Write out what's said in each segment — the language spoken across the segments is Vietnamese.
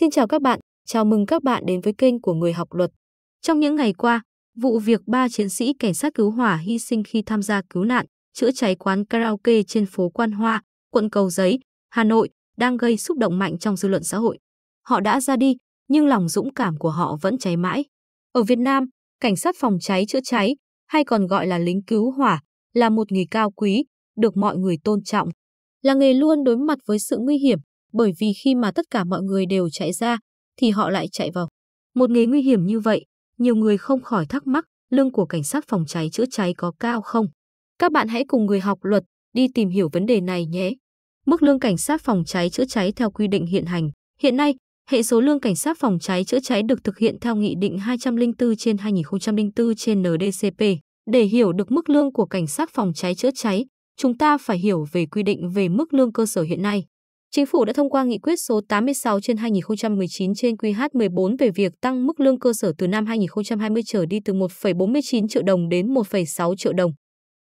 Xin chào các bạn, chào mừng các bạn đến với kênh của Người học luật. Trong những ngày qua, vụ việc ba chiến sĩ cảnh sát cứu hỏa hy sinh khi tham gia cứu nạn, chữa cháy quán karaoke trên phố Quan Hoa, quận Cầu Giấy, Hà Nội đang gây xúc động mạnh trong dư luận xã hội. Họ đã ra đi, nhưng lòng dũng cảm của họ vẫn cháy mãi. Ở Việt Nam, cảnh sát phòng cháy chữa cháy, hay còn gọi là lính cứu hỏa, là một nghề cao quý, được mọi người tôn trọng. Là nghề luôn đối mặt với sự nguy hiểm, bởi vì khi mà tất cả mọi người đều chạy ra, thì họ lại chạy vào. Một nghề nguy hiểm như vậy, nhiều người không khỏi thắc mắc, lương của cảnh sát phòng cháy chữa cháy có cao không? Các bạn hãy cùng người học luật đi tìm hiểu vấn đề này nhé. Mức lương cảnh sát phòng cháy chữa cháy theo quy định hiện hành. Hiện nay, hệ số lương cảnh sát phòng cháy chữa cháy được thực hiện theo Nghị định 204 trên 2004 trên NDCP. Để hiểu được mức lương của cảnh sát phòng cháy chữa cháy, chúng ta phải hiểu về quy định về mức lương cơ sở hiện nay. Chính phủ đã thông qua nghị quyết số 86 trên 2019 trên QH14 về việc tăng mức lương cơ sở từ năm 2020 trở đi từ 1,49 triệu đồng đến 1,6 triệu đồng.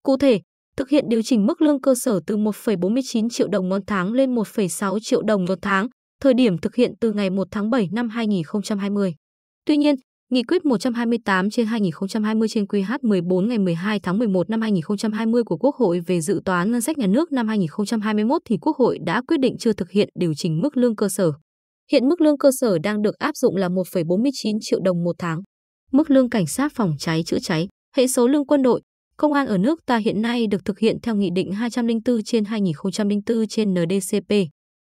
Cụ thể, thực hiện điều chỉnh mức lương cơ sở từ 1,49 triệu đồng một tháng lên 1,6 triệu đồng một tháng, thời điểm thực hiện từ ngày 1 tháng 7 năm 2020. Tuy nhiên, Nghị quyết 128 trên 2020 trên QH14 ngày 12 tháng 11 năm 2020 của Quốc hội về dự toán ngân sách nhà nước năm 2021 thì Quốc hội đã quyết định chưa thực hiện điều chỉnh mức lương cơ sở. Hiện mức lương cơ sở đang được áp dụng là 1,49 triệu đồng một tháng. Mức lương cảnh sát phòng cháy chữa cháy, hệ số lương quân đội, công an ở nước ta hiện nay được thực hiện theo Nghị định 204 trên 2004 trên NDCP.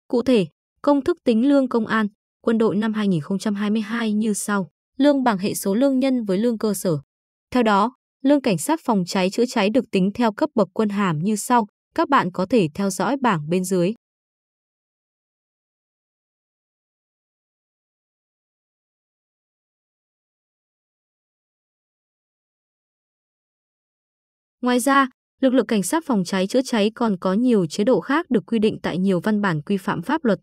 Cụ thể, công thức tính lương công an, quân đội năm 2022 như sau lương bằng hệ số lương nhân với lương cơ sở. Theo đó, lương cảnh sát phòng cháy chữa cháy được tính theo cấp bậc quân hàm như sau, các bạn có thể theo dõi bảng bên dưới. Ngoài ra, lực lượng cảnh sát phòng cháy chữa cháy còn có nhiều chế độ khác được quy định tại nhiều văn bản quy phạm pháp luật.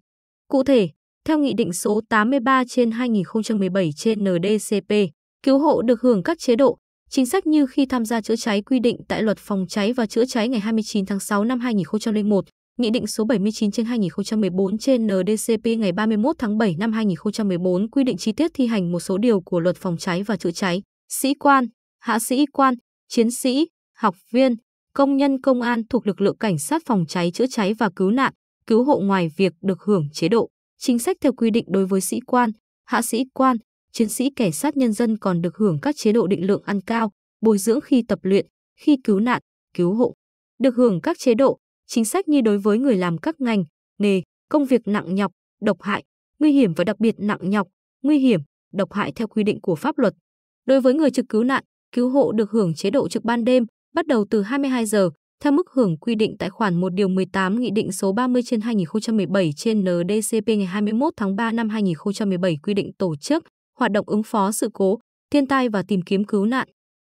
Cụ thể, theo Nghị định số 83 trên 2017 trên NDCP, cứu hộ được hưởng các chế độ, chính sách như khi tham gia chữa cháy quy định tại luật phòng cháy và chữa cháy ngày 29 tháng 6 năm 2001, Nghị định số 79 trên 2014 trên NDCP ngày 31 tháng 7 năm 2014 quy định chi tiết thi hành một số điều của luật phòng cháy và chữa cháy. Sĩ quan, hạ sĩ quan, chiến sĩ, học viên, công nhân công an thuộc lực lượng cảnh sát phòng cháy chữa cháy và cứu nạn, cứu hộ ngoài việc được hưởng chế độ Chính sách theo quy định đối với sĩ quan, hạ sĩ quan, chiến sĩ cảnh sát nhân dân còn được hưởng các chế độ định lượng ăn cao, bồi dưỡng khi tập luyện, khi cứu nạn, cứu hộ. Được hưởng các chế độ, chính sách như đối với người làm các ngành, nghề, công việc nặng nhọc, độc hại, nguy hiểm và đặc biệt nặng nhọc, nguy hiểm, độc hại theo quy định của pháp luật. Đối với người trực cứu nạn, cứu hộ được hưởng chế độ trực ban đêm, bắt đầu từ 22 giờ, theo mức hưởng quy định tại khoản 1 điều 18 Nghị định số 30 trên 2017 trên NDCP ngày 21 tháng 3 năm 2017 quy định tổ chức, hoạt động ứng phó sự cố, thiên tai và tìm kiếm cứu nạn.